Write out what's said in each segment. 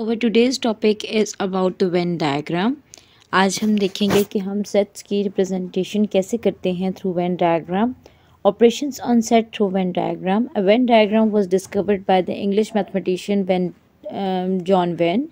over today's topic is about the Venn diagram आज हम देखेंगे कि हम सेट्स की रिप्रेजेंटेशन कैसे करते हैं through Venn diagram operations on set through Venn diagram Venn diagram was discovered by the English mathematician Venn John Venn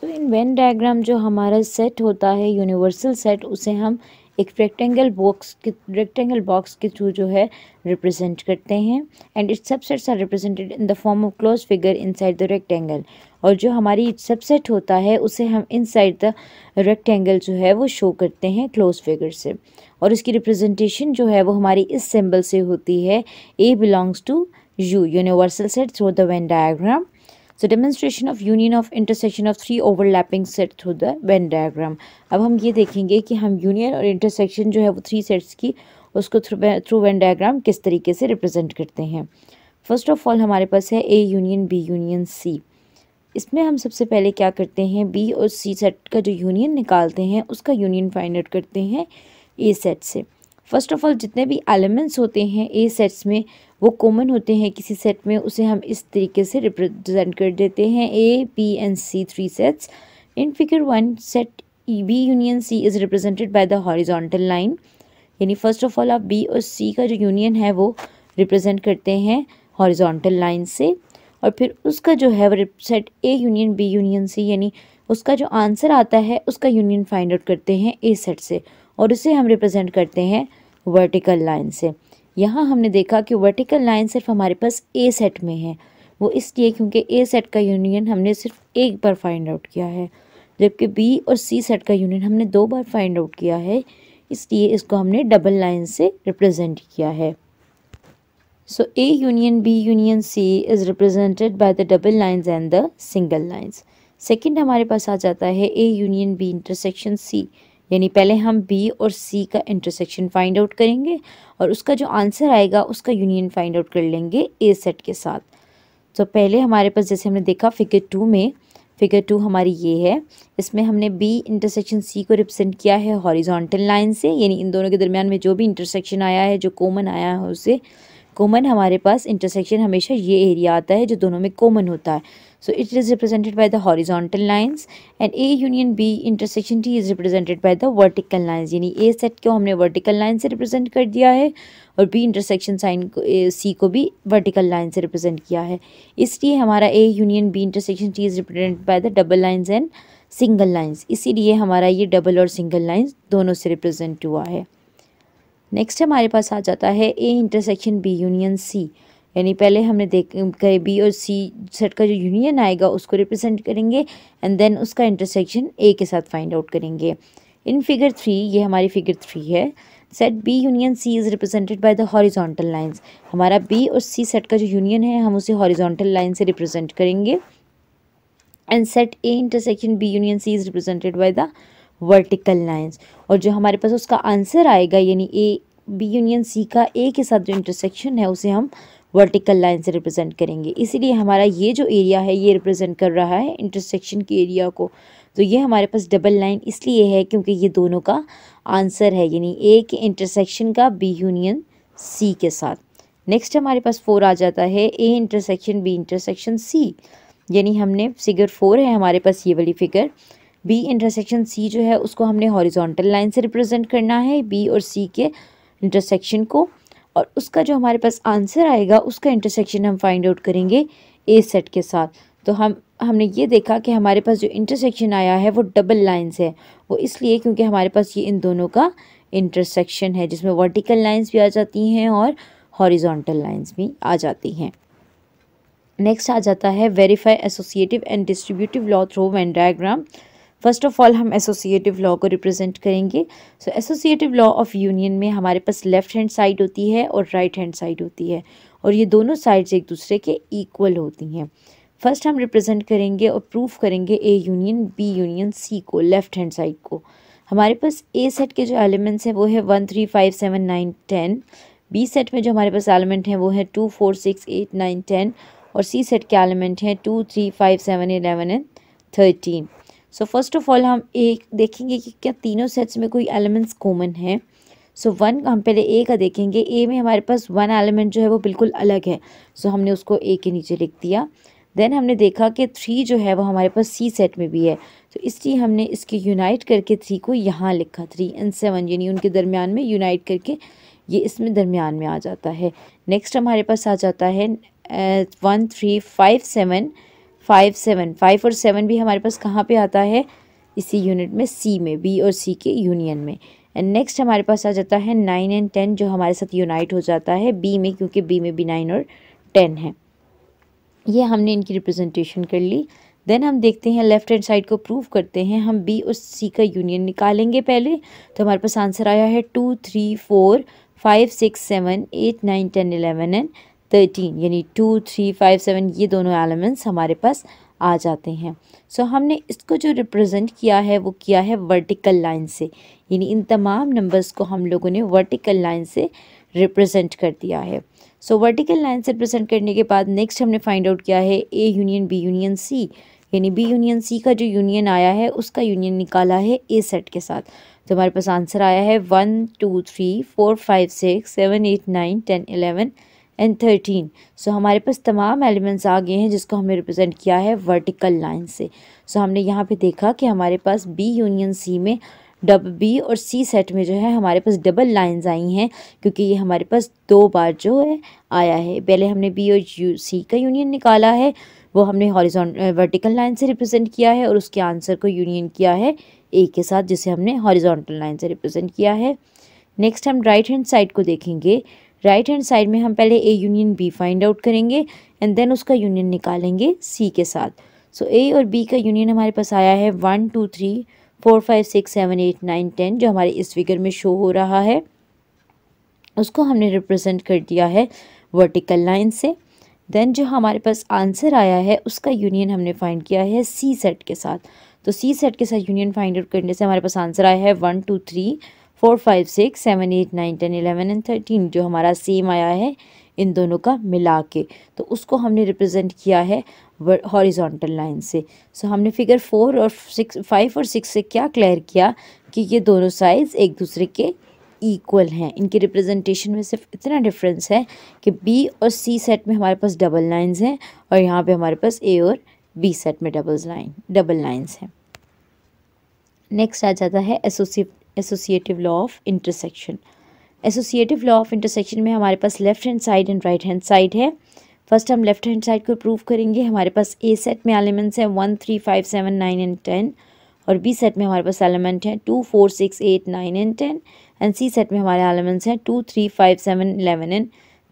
so in Venn diagram जो हमारा सेट होता है यूनिवर्सल सेट उसे हम एक रेक्टेंगल बॉक्स के रेक्टेंगल बॉक्स के through जो है रिप्रेजेंट करते हैं and its subsets are represented in the form of close figure inside the rectangle और जो हमारी सबसेट होता है उसे हम इनसाइड द रेक्टेंगल जो है वो शो करते हैं क्लोज फिगर से और इसकी रिप्रेजेंटेशन जो है वो हमारी इस सिंबल से होती है A belongs to U universal set through the Venn diagram so demonstration of union of intersection of three overlapping set through the Venn diagram अब हम ये देखेंगे कि हम यूनियन और इंटरसेक्शन जो है वो थ्री सेट्स की उसको थ्रू थ्रू वेन डायग्राम किस तरीके से रिप्रेजेंट करते हैं फर्स्ट ऑफ ऑल हमारे पास है A union B union C इसमें हम सबसे पहले क्या करते हैं बी और सी सेट का जो यूनियन निकालते हैं उसका यूनियन फाइंड आउट करते हैं ए सेट से फर्स्ट ऑफ ऑल जितने भी एलिमेंट्स होते हैं ए सेट्स में वो कॉमन होते हैं किसी सेट में उसे हम इस तरीके से रिप्रेजेंट कर देते हैं A B and C three sets in figure one set E B union C is represented by the horizontal line यानी फ़र्स्ट ऑफ ऑल आप बी और सी का जो यूनियन है वो रिप्रेजेंट करते हैं हॉरिजॉन्टल लाइन से और फिर उसका जो है वो set A union B union C यानी उसका जो आंसर आता है उसका यूनियन फाइंड आउट करते हैं ए सेट से और उसे हम रिप्रेजेंट करते हैं वर्टिकल लाइन से यहाँ हमने देखा कि वर्टिकल लाइन सिर्फ हमारे पास ए सेट में है वो इसलिए क्योंकि ए सेट का यूनियन हमने सिर्फ एक बार फाइंड आउट किया है जबकि बी और सी सेट का यूनियन हमने दो बार फाइंड आउट किया है इसलिए इसको हमने डबल लाइन से रिप्रेजेंट किया है so A union B union C is represented by the double lines and the single lines second हमारे पास आ जाता है A union B intersection C यानी पहले हम बी और सी का इंटरसेक्शन फाइंड आउट करेंगे और उसका जो आंसर आएगा उसका यूनियन फाइंड आउट कर लेंगे ए सेट के साथ तो पहले हमारे पास जैसे हमने देखा फिगर टू में फिगर टू हमारी ये है इसमें हमने बी इंटरसेक्शन सी को रिप्रेजेंट किया है हॉरिजॉन्टल लाइन से यानी इन दोनों के दरमियान में जो भी इंटरसेक्शन आया है जो कॉमन आया है उसे कॉमन हमारे पास इंटरसेक्शन हमेशा ये एरिया आता है जो दोनों में कॉमन होता है So it is represented by the horizontal lines and A union B intersection T is represented by the vertical lines यानी A set को हमने vertical line से represent कर दिया है और B intersection sign को C को भी vertical line से represent किया है इसलिए हमारा A union B intersection T is represented by the double lines and single lines इसीलिए हमारा ये double और single lines दोनों से represent हुआ है next हमारे पास आ जाता है a intersection b union c यानी पहले हमने देख कहे बी और सी सेट का जो यूनियन आएगा उसको रिप्रेजेंट करेंगे एंड देन उसका इंटरसेक्शन ए के साथ फाइंड आउट करेंगे इन फिगर थ्री ये हमारी फिगर थ्री है set B union C is represented by the horizontal lines हमारा बी और सी सेट का जो यूनियन है हम उसे हॉरिजॉन्टल लाइन से रिप्रेजेंट करेंगे and set A intersection B union C is represented by the vertical lines और जो हमारे पास उसका आंसर आएगा यानी ए बी यूनियन सी का ए के साथ जो इंटरसेक्शन है उसे हम वर्टिकल लाइन से रिप्रेजेंट करेंगे इसीलिए हमारा ये जो एरिया है ये रिप्रेजेंट कर रहा है इंटरसेक्शन के एरिया को तो ये हमारे पास डबल लाइन इसलिए है क्योंकि ये दोनों का आंसर है यानी ए के इंटरसेक्शन का बी यूनियन सी के साथ नेक्स्ट हमारे पास फोर आ जाता है A intersection B intersection C यानी हमने फिगर फोर है हमारे पास ये वाली फिगर बी इंटरसेक्शन सी जो है उसको हमने हॉरिजॉन्टल लाइन से रिप्रेजेंट करना है बी और सी के इंटरसेक्शन को और उसका जो हमारे पास आंसर आएगा उसका इंटरसेक्शन हम फाइंड आउट करेंगे ए सेट के साथ तो हम हमने ये देखा कि हमारे पास जो इंटरसेक्शन आया है वो डबल लाइंस है वो इसलिए क्योंकि हमारे पास ये इन दोनों का इंटरसेक्शन है जिसमें वर्टिकल लाइंस भी आ जाती हैं और हॉरिजॉन्टल लाइंस भी आ जाती हैं नेक्स्ट आ जाता है verify associative and distributive law through Venn diagram first of all हम एसोसिएटिव लॉ को रिप्रेजेंट करेंगे so associative law of union में हमारे पास लेफ्ट हैंड साइड होती है और राइट हैंड साइड होती है और ये दोनों साइड्स एक दूसरे के इक्वल होती हैं फर्स्ट हम रिप्रेजेंट करेंगे और प्रूफ करेंगे A union B union C को लेफ्ट हैंड साइड को हमारे पास ए सेट के जो एलिमेंट्स हैं वो है one three five seven nine ten B set में जो हमारे पास एलिमेंट हैं वो है two four six eight nine ten और सी सेट के एलिमेंट हैं two three five seven eleven and thirteen so first of all हम एक देखेंगे कि क्या तीनों सेट्स में कोई एलिमेंट्स कॉमन है सो so वन हम पहले ए का देखेंगे ए में हमारे पास वन एलिमेंट जो है वो बिल्कुल अलग है सो so हमने उसको ए के नीचे लिख दिया देन हमने देखा कि थ्री जो है वो हमारे पास सी सेट में भी है तो इसलिए हमने इसके यूनाइट करके थ्री को यहाँ लिखा थ्री एंड सेवन यानी उनके दरमियान में यूनाइट करके ये इसमें दरमियान में आ जाता है नेक्स्ट हमारे पास आ जाता है one three five seven five seven five और सेवन भी हमारे पास कहाँ पे आता है इसी यूनिट में सी में बी और सी के यूनियन में एंड नेक्स्ट हमारे पास आ जाता है नाइन एंड टेन जो हमारे साथ यूनाइट हो जाता है बी में क्योंकि बी में भी नाइन और टेन है ये हमने इनकी रिप्रेजेंटेशन कर ली देन हम देखते हैं लेफ्ट हैंड साइड को प्रूव करते हैं हम बी और सी का यूनियन निकालेंगे पहले तो हमारे पास आंसर आया है two three four five six seven eight nine ten eleven and thirteen यानी टू थ्री फाइव सेवन ये दोनों एलिमेंट्स हमारे पास आ जाते हैं सो so, हमने इसको जो रिप्रेजेंट किया है वो किया है वर्टिकल लाइन से यानी इन तमाम नंबर्स को हम लोगों ने वर्टिकल लाइन से रिप्रेजेंट कर दिया है सो वर्टिकल लाइन से रिप्रेजेंट करने के बाद नेक्स्ट हमने फाइंड आउट किया है A union B union C यानी बी यूनियन सी का जो यूनियन आया है उसका यूनियन निकाला है ए सेट के साथ तो हमारे पास आंसर आया है one two three four five six seven eight nine ten eleven and thirteen so हमारे पास तमाम एलिमेंट्स आ गए हैं जिसको हमने रिप्रेजेंट किया है वर्टिकल लाइन से सो so, हमने यहाँ पे देखा कि हमारे पास बी यूनियन सी में डब बी और सी सेट में जो है हमारे पास डबल लाइंस आई हैं क्योंकि ये हमारे पास दो बार जो है आया है पहले हमने बी और यू सी का यूनियन निकाला है वो हमने हॉरिजॉन वर्टिकल लाइन से रिप्रेजेंट किया है और उसके आंसर को यूनियन किया है ए के साथ जिसे हमने हॉरिजॉन्टल लाइन से रिप्रेजेंट किया है नेक्स्ट हम राइट हैंड साइड को देखेंगे राइट हैंड साइड में हम पहले A union B find out करेंगे एंड देन उसका यूनियन निकालेंगे सी के साथ सो so, ए और बी का यूनियन हमारे पास आया है one two three four five six seven eight nine ten जो हमारे इस फिगर में शो हो रहा है उसको हमने रिप्रेजेंट कर दिया है वर्टिकल लाइन से देन जो हमारे पास आंसर आया है उसका यूनियन हमने फाइंड किया है सी सेट के साथ तो सी सेट के साथ यूनियन फाइंड आउट करने से हमारे पास आंसर आया है one two three four five six seven eight nine ten eleven and thirteen जो हमारा सेम आया है इन दोनों का मिला के तो उसको हमने रिप्रेजेंट किया है हॉरिजॉन्टल लाइन से सो so, हमने फिगर फोर और सिक्स फाइव और सिक्स से क्या क्लियर किया कि ये दोनों साइज़ एक दूसरे के इक्वल हैं इनके रिप्रेजेंटेशन में सिर्फ इतना डिफरेंस है कि बी और सी सेट में हमारे पास डबल लाइंस हैं और यहाँ पे हमारे पास ए और बी सेट में डबल लाइन डबल लाइंस हैं नेक्स्ट आ जाता है associate associative law of intersection associative law of intersection में हमारे पास left hand side and right hand side है फर्स्ट हम लेफ्ट हैंड साइड को प्रूव करेंगे हमारे पास ए सेट में एलिमेंट्स हैं one three five seven nine and ten और बी सेट में हमारे पास एलिमेंट हैं two four six eight nine and ten and C set में हमारे एलिमेंट्स हैं two three five seven eleven and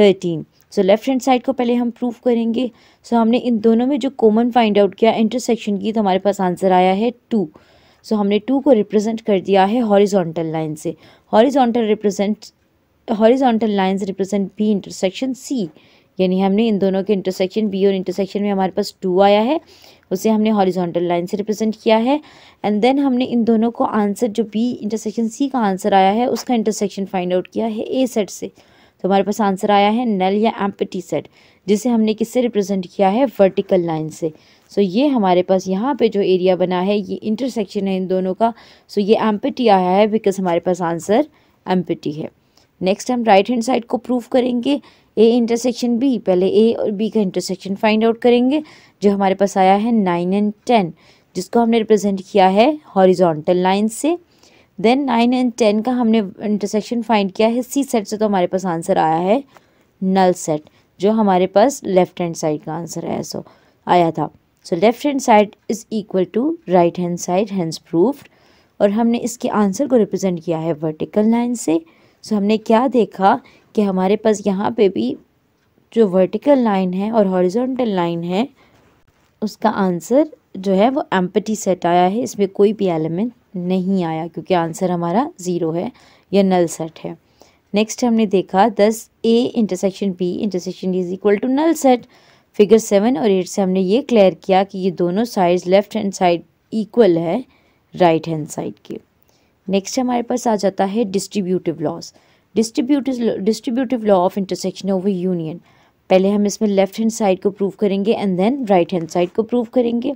thirteen so left hand side को पहले हम प्रूव करेंगे सो so, हमने इन दोनों में जो कॉमन फाइंड आउट किया इंटरसेक्शन की तो हमारे पास आंसर आया है टू सो हमने टू को रिप्रेजेंट कर दिया है हॉरिजॉन्टल लाइन से horizontal represent horizontal lines represent B intersection C यानी हमने इन दोनों के इंटरसेक्शन बी और इंटरसेक्शन में हमारे पास टू आया है उसे हमने हॉरिजॉन्टल लाइन से रिप्रेजेंट किया है एंड देन हमने इन दोनों को आंसर जो बी इंटरसेक्शन सी का आंसर आया है उसका इंटरसेक्शन फाइंड आउट किया है ए सेट से तो हमारे पास आंसर आया है नल या एम्पटी सेट जिसे हमने किससे रिप्रेजेंट किया है वर्टिकल लाइन से सो ये हमारे पास यहाँ पे जो एरिया बना है ये इंटरसेक्शन है इन दोनों का सो ये एम्पटी आया है बिकॉज हमारे पास आंसर एम्पटी है नेक्स्ट हम राइट हैंड साइड को प्रूव करेंगे ए इंटरसेक्शन बी पहले ए और बी का इंटरसेक्शन फाइंड आउट करेंगे जो हमारे पास आया है नाइन एंड टेन जिसको हमने रिप्रेजेंट किया है हॉरिजॉन्टल लाइन से देन नाइन एंड टेन का हमने इंटरसेक्शन फाइंड किया है सी सेट से तो हमारे पास आंसर आया है नल सेट जो हमारे पास लेफ़्ट हैंड साइड का आंसर है सो आया था so left hand side is equal to right hand side hence proof और हमने इसके आंसर को रिप्रेजेंट किया है वर्टिकल लाइन से सो so, हमने क्या देखा कि हमारे पास यहाँ पे भी जो वर्टिकल लाइन है और हॉरिजॉन्टल लाइन है उसका आंसर जो है वो एम्पटी सेट आया है इसमें कोई भी एलिमेंट नहीं आया क्योंकि आंसर हमारा ज़ीरो है या नल सेट है नेक्स्ट हमने देखा thus A intersection B intersection is equal to null set figure seven और एट से हमने ये क्लियर किया कि ये दोनों sides left hand side equal है राइट हैंड साइड के नेक्स्ट हमारे पास आ जाता है distributive laws distributive distributive law of intersection over union पहले हम इसमें लेफ्ट हैंड साइड को प्रूव करेंगे and then right hand side को प्रूव करेंगे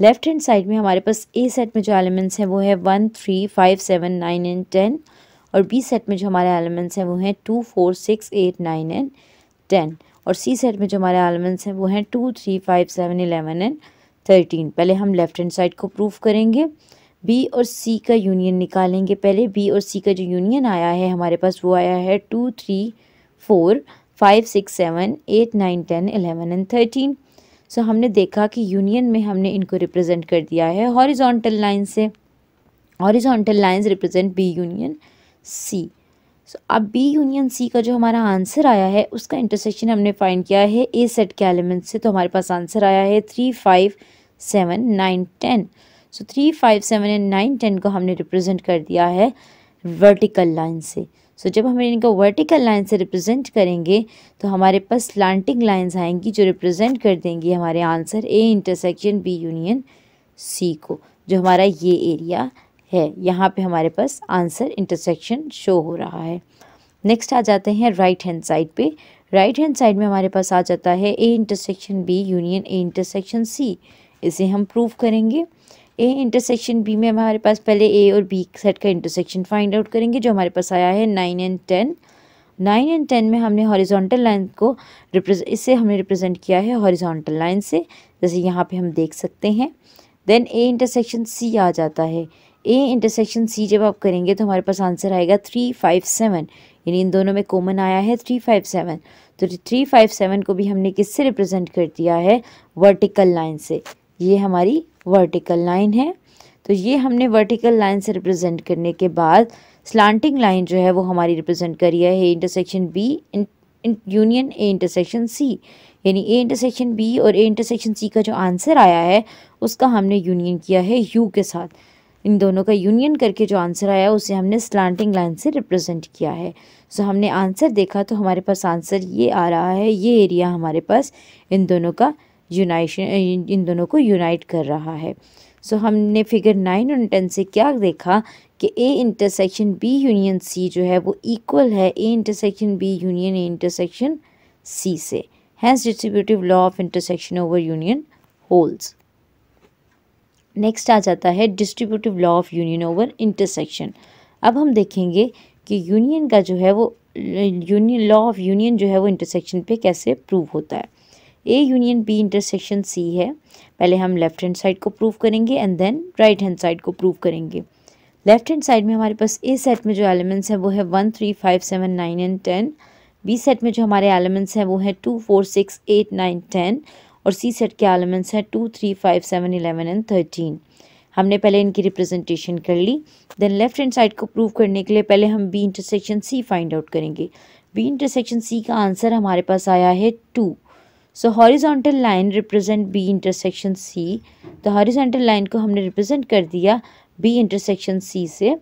लेफ्ट हैंड साइड में हमारे पास ए सेट में जो एलिमेंट्स हैं वो है one three five seven nine and ten और बी सेट में जो हमारे एलिमेंट्स हैं वो हैं two four six eight nine and ten और सी सेट में जो हमारे एलिमेंट्स हैं वो हैं two three five seven eleven and thirteen पहले हम लेफ्ट हैंड साइड को प्रूव करेंगे बी और सी का यूनियन निकालेंगे पहले बी और सी का जो यूनियन आया है हमारे पास वो आया है two three four five six seven eight nine ten eleven and thirteen so हमने देखा कि यूनियन में हमने इनको रिप्रेजेंट कर दिया है हॉरिजॉन्टल लाइन से horizontal lines represent B union C so अब बी यूनियन सी का जो हमारा आंसर आया है उसका इंटरसेक्शन हमने फाइंड किया है ए सेट के एलिमेंट से तो हमारे पास आंसर आया है three five seven nine ten so three five seven and nine ten को हमने रिप्रेजेंट कर दिया है वर्टिकल लाइन से सो so, जब हम इनको वर्टिकल लाइन से रिप्रेजेंट करेंगे तो हमारे पास लांटिंग लाइंस आएंगी जो रिप्रेजेंट कर देंगी हमारे answer A intersection B union C को जो हमारा ये एरिया है यहाँ पे हमारे पास आंसर इंटरसेक्शन शो हो रहा है नेक्स्ट आ जाते हैं राइट हैंड साइड पे राइट हैंड साइड में हमारे पास आ जाता है A intersection B union A intersection C इसे हम प्रूव करेंगे ए इंटरसेक्शन बी में हमारे पास पहले ए और बी सेट का इंटरसेक्शन फाइंड आउट करेंगे जो हमारे पास आया है nine and ten nine and ten में हमने हॉरिजॉन्टल लाइन को रिप्रेजेंट इससे हमने रिप्रेजेंट किया है हॉरिजॉन्टल लाइन से जैसे यहाँ पे हम देख सकते हैं देन ए इंटरसेक्शन सी आ जाता है ए इंटरसेक्शन सी जब आप करेंगे तो हमारे पास आंसर आएगा थ्री फाइव सेवन यानी इन दोनों में कॉमन आया है थ्री फाइव सेवन तो थ्री फाइव सेवन को भी हमने किससे रिप्रेजेंट कर दिया है वर्टिकल लाइन से ये हमारी वर्टिकल लाइन है तो ये हमने वर्टिकल लाइन से रिप्रेजेंट करने के बाद स्लांटिंग लाइन जो है वो हमारी रिप्रेजेंट करी है intersection B union A intersection C यानी ए इंटरसेक्शन बी और ए इंटरसेक्शन सी का जो आंसर आया है उसका हमने यूनियन किया है यू के साथ इन दोनों का यूनियन करके जो आंसर आया उसे हमने स्लांटिंग लाइन से रिप्रेजेंट किया है सो so, हमने आंसर देखा तो हमारे पास आंसर ये आ रहा है ये एरिया हमारे पास इन दोनों का यूनाइशन eh, इन दोनों को यूनाइट कर रहा है सो so, हमने फिगर नाइन और टेन से क्या देखा कि A intersection B union C जो है वो इक्वल है A intersection B union A intersection C से hence distributive law of intersection over union holds next आ जाता है distributive law of union over intersection अब हम देखेंगे कि यूनियन का जो है वो यूनियन लॉ ऑफ यूनियन जो है वो इंटरसेक्शन पे कैसे प्रूव होता है A union B intersection C है पहले हम लेफ्ट हैंड साइड को प्रूव करेंगे and then right hand side को प्रूव करेंगे लेफ्ट हैंड साइड में हमारे पास ए सेट में जो एलिमेंट्स हैं वो है one three five seven nine and ten B set में जो हमारे एलिमेंट्स हैं वो है two four six eight nine ten और सी सेट के एलिमेंट्स हैं two three five seven eleven and thirteen हमने पहले इनकी रिप्रेजेंटेशन कर ली देन लेफ्ट हैंड साइड को प्रूव करने के लिए पहले हम B intersection C find out करेंगे बी इंटरसेक्शन सी का आंसर हमारे पास आया है two so horizontal line represent B intersection C तो हॉरिजॉन्टल लाइन को हमने रिप्रेजेंट कर दिया बी इंटरसेक्शन सी से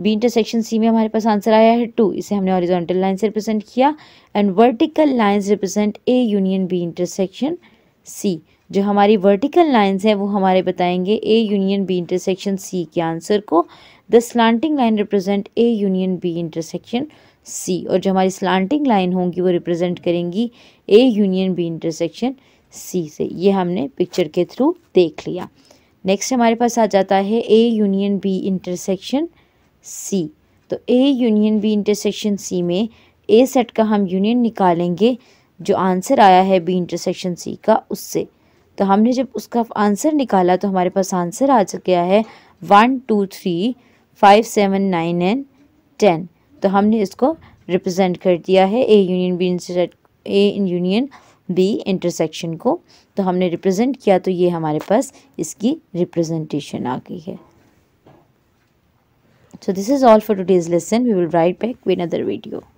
बी इंटरसेक्शन सी में हमारे पास आंसर आया है टू इसे हमने हॉरिजॉन्टल लाइन से रिप्रेजेंट किया and vertical lines represent A union B intersection C जो हमारी वर्टिकल लाइन्स हैं वो हमारे बताएंगे A union B intersection C के आंसर को the slanting line represent A union B intersection C और जो हमारी स्लांटिंग लाइन होंगी वो रिप्रेजेंट करेंगी A union B intersection C से ये हमने पिक्चर के थ्रू देख लिया नेक्स्ट हमारे पास आ जाता है A union B intersection C तो A union B intersection C में ए सेट का हम यूनियन निकालेंगे जो आंसर आया है बी इंटरसेक्शन सी का उससे तो हमने जब उसका आंसर निकाला तो हमारे पास आंसर आ गया है one two three five seven nine and ten तो हमने इसको रिप्रेजेंट कर दिया है A union B A union B intersection को तो हमने रिप्रेजेंट किया तो ये हमारे पास इसकी रिप्रेजेंटेशन आ गई है so this is all for today's lesson we will right back in other video